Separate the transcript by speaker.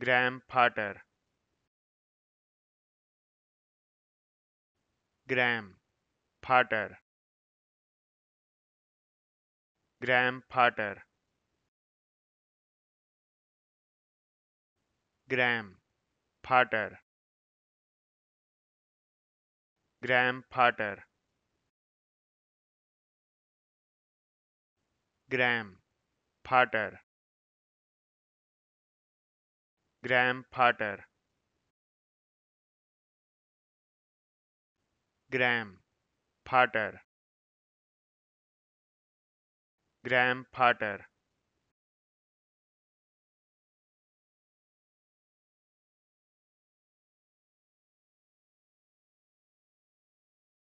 Speaker 1: Graham Potter. Graham Potter. Graham Potter. Graham Potter. Graham Potter. Graham Potter. Graham Potter. Graham Potter. Graham Potter.